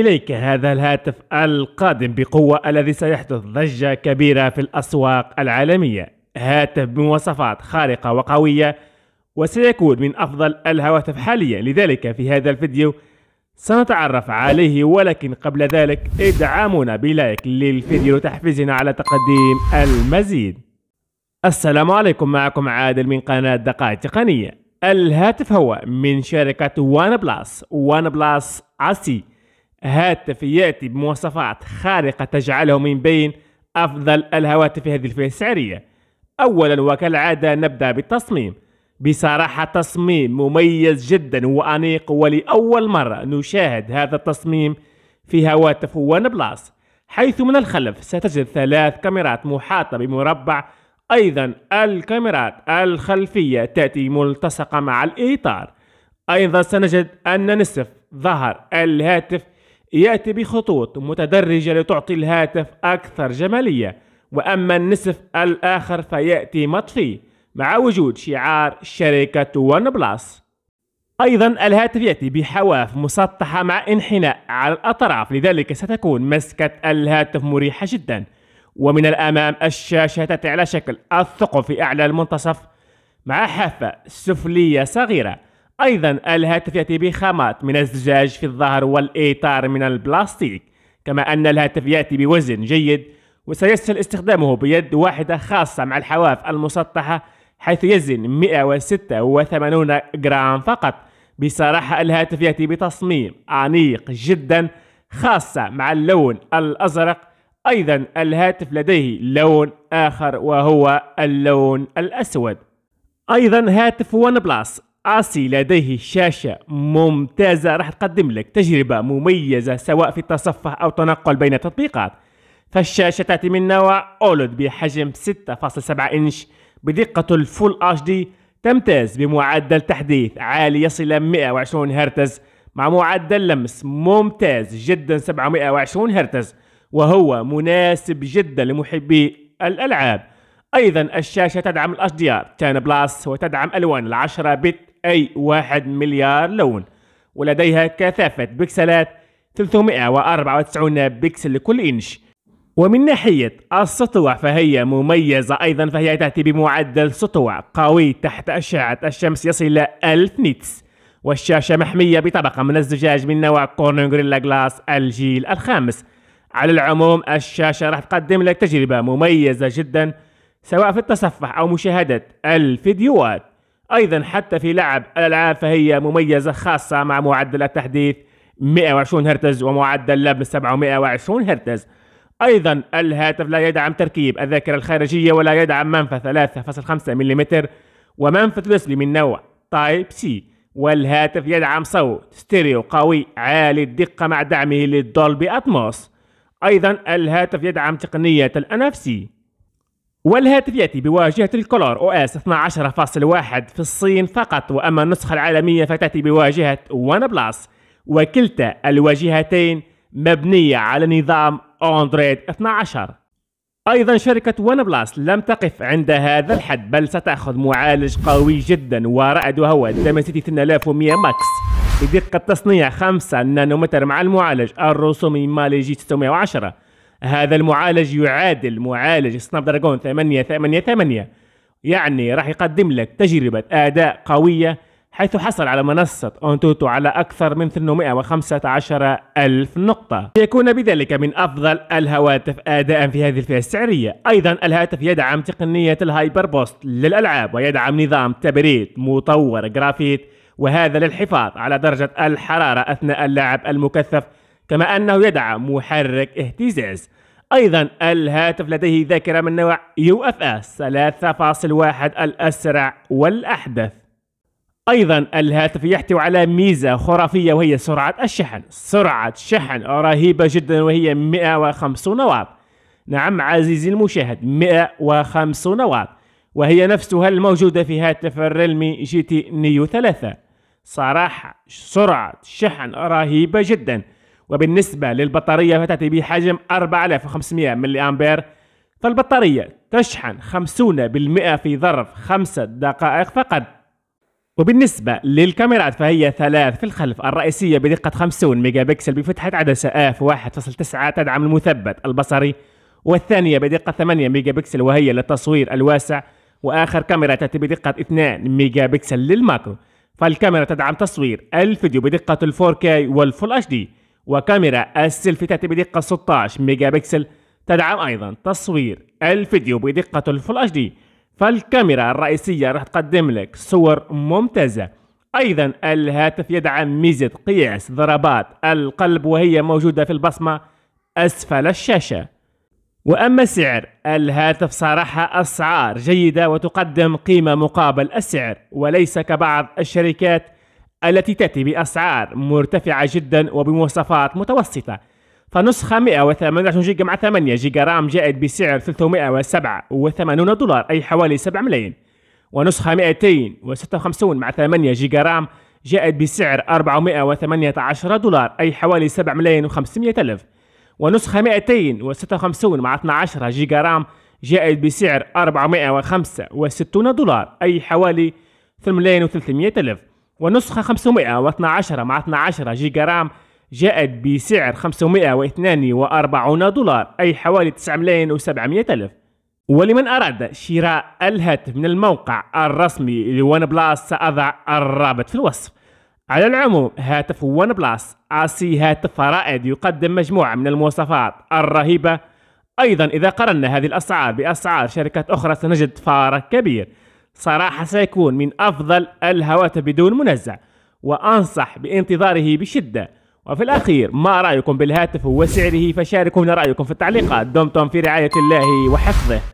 إليك هذا الهاتف القادم بقوة الذي سيحدث ضجة كبيرة في الأسواق العالمية هاتف بمواصفات خارقة وقوية وسيكون من أفضل الهواتف حاليا لذلك في هذا الفيديو سنتعرف عليه ولكن قبل ذلك ادعمونا بلايك للفيديو لتحفيزنا على تقديم المزيد السلام عليكم معكم عادل من قناة دقائق تقنية الهاتف هو من شركة وان بلاس وان بلاس عسي هاتف يأتي بمواصفات خارقة تجعله من بين أفضل الهواتف هذه الفئة السعرية أولا وكالعادة نبدأ بالتصميم بصراحة تصميم مميز جدا وأنيق ولأول مرة نشاهد هذا التصميم في هواتف ون بلس حيث من الخلف ستجد ثلاث كاميرات محاطة بمربع أيضا الكاميرات الخلفية تأتي ملتصقة مع الإطار أيضا سنجد أن نصف ظهر الهاتف يأتي بخطوط متدرجة لتعطي الهاتف أكثر جمالية وأما النصف الآخر فيأتي مطفي مع وجود شعار شركة ون بلس أيضا الهاتف يأتي بحواف مسطحة مع انحناء على الأطراف لذلك ستكون مسكة الهاتف مريحة جدا ومن الأمام الشاشة تأتي على شكل الثقب في أعلى المنتصف مع حافة سفلية صغيرة أيضا الهاتف يأتي بخامات من الزجاج في الظهر والإطار من البلاستيك كما أن الهاتف يأتي بوزن جيد وسيسهل استخدامه بيد واحدة خاصة مع الحواف المسطحة حيث يزن 186 جرام فقط بصراحة الهاتف يأتي بتصميم أنيق جدا خاصة مع اللون الأزرق أيضا الهاتف لديه لون آخر وهو اللون الأسود أيضا هاتف ون بلس آسي لديه شاشة ممتازة راح تقدم لك تجربة مميزة سواء في التصفح أو تنقل بين التطبيقات فالشاشة تأتي من نوع أولد بحجم 6.7 إنش بدقة الفول اتش دي تمتاز بمعدل تحديث عالي يصل 120 هرتز مع معدل لمس ممتاز جدا 720 هرتز وهو مناسب جدا لمحبي الألعاب أيضا الشاشة تدعم ال HDR 10 بلس وتدعم ألوان العشرة بت أي واحد مليار لون ولديها كثافة بكسلات 394 بكسل لكل إنش ومن ناحية السطوع فهي مميزة أيضا فهي تأتي بمعدل سطوع قوي تحت أشعة الشمس يصل إلى 1000 نيتس والشاشة محمية بطبقة من الزجاج من نوع كورنينغ غوريلا جلاس الجيل الخامس على العموم الشاشة راح تقدم لك تجربة مميزة جدا سواء في التصفح أو مشاهدة الفيديوهات أيضا حتى في لعب الألعاب فهي مميزة خاصة مع معدل التحديث 120 هرتز ومعدل لبن 720 هرتز أيضا الهاتف لا يدعم تركيب الذاكرة الخارجية ولا يدعم منفذ 3.5 ملم ومنفذ لوسلي من نوع تايب سي والهاتف يدعم صوت ستيريو قوي عالي الدقة مع دعمه للدولبي أتموس أيضا الهاتف يدعم تقنية الأنفسي والهاتف يأتي بواجهة الكولور أو اس 12.1 في الصين فقط وأما النسخة العالمية فتأتي بواجهة ون بلس وكلتا الواجهتين مبنية على نظام أندرويد 12 أيضا شركة ون بلس لم تقف عند هذا الحد بل ستأخذ معالج قوي جدا ورائد وهو دمسيتي 3100 ماكس بدقة تصنيع 5 نانومتر مع المعالج الرسومي مالي جي 610 هذا المعالج يعادل معالج سناب دراجون 8 8 8 يعني راح يقدم لك تجربة أداء قوية حيث حصل على منصة أونتوتو على أكثر من 815 ألف نقطة يكون بذلك من أفضل الهواتف أداء في هذه الفئة السعرية أيضا الهاتف يدعم تقنية الهايبر بوست للألعاب ويدعم نظام تبريد مطور جرافيت وهذا للحفاظ على درجة الحرارة أثناء اللعب المكثف كما أنه يدعى محرك اهتزاز أيضا الهاتف لديه ذاكرة من نوع UFS 3.1 الأسرع والأحدث أيضا الهاتف يحتوي على ميزة خرافية وهي سرعة الشحن سرعة شحن رهيبة جدا وهي 150 واط نعم عزيزي المشاهد 150 واط وهي نفسها الموجودة في هاتف الريلمي جي تي نيو 3 صراحة سرعة شحن رهيبة جدا وبالنسبة للبطارية فتأتي بحجم 4500 ملي أمبير فالبطارية تشحن 50% في ظرف 5 دقائق فقط وبالنسبة للكاميرات فهي ثلاث في الخلف الرئيسية بدقة 50 ميجا بكسل بفتحة عدسة اف 1.9 تدعم المثبت البصري والثانية بدقة 8 ميجا بكسل وهي للتصوير الواسع وآخر كاميرا تأتي بدقة 2 ميجا بكسل للماكرو فالكاميرا تدعم تصوير الفيديو بدقة ال 4K والفول اتش دي وكاميرا السيلفي تأتي بدقة 16 ميجا بكسل تدعم أيضا تصوير الفيديو بدقة الفول اتش دي فالكاميرا الرئيسية راح تقدم لك صور ممتازة أيضا الهاتف يدعم ميزة قياس ضربات القلب وهي موجودة في البصمة أسفل الشاشة وأما سعر الهاتف صراحة أسعار جيدة وتقدم قيمة مقابل السعر وليس كبعض الشركات التي تأتي بأسعار مرتفعة جدا وبمواصفات متوسطة فنسخة 128 جيجا مع 8 جيجا رام جاءت بسعر 387 دولار أي حوالي 7 ملايين ونسخة 256 مع 8 جيجا رام جاءت بسعر 418 دولار أي حوالي 7 ملايين و500 ألف ونسخة 256 مع 12 جيجا رام جاءت بسعر 465 دولار أي حوالي 8 ملايين و300 ألف ونسخة 512 مع 12 جيجا رام جاءت بسعر 542 دولار أي حوالي 9 ملايين و700 ألف ولمن أراد شراء الهاتف من الموقع الرسمي لون بلاس سأضع الرابط في الوصف على العموم هاتف ون بلاس آسي هاتف رائد يقدم مجموعة من المواصفات الرهيبة أيضا إذا قرنا هذه الأسعار بأسعار شركات أخرى سنجد فارق كبير صراحة سيكون من أفضل الهواتف بدون منزع وأنصح بانتظاره بشدة وفي الأخير ما رأيكم بالهاتف وسعره فشاركونا رأيكم في التعليقات دمتم في رعاية الله وحفظه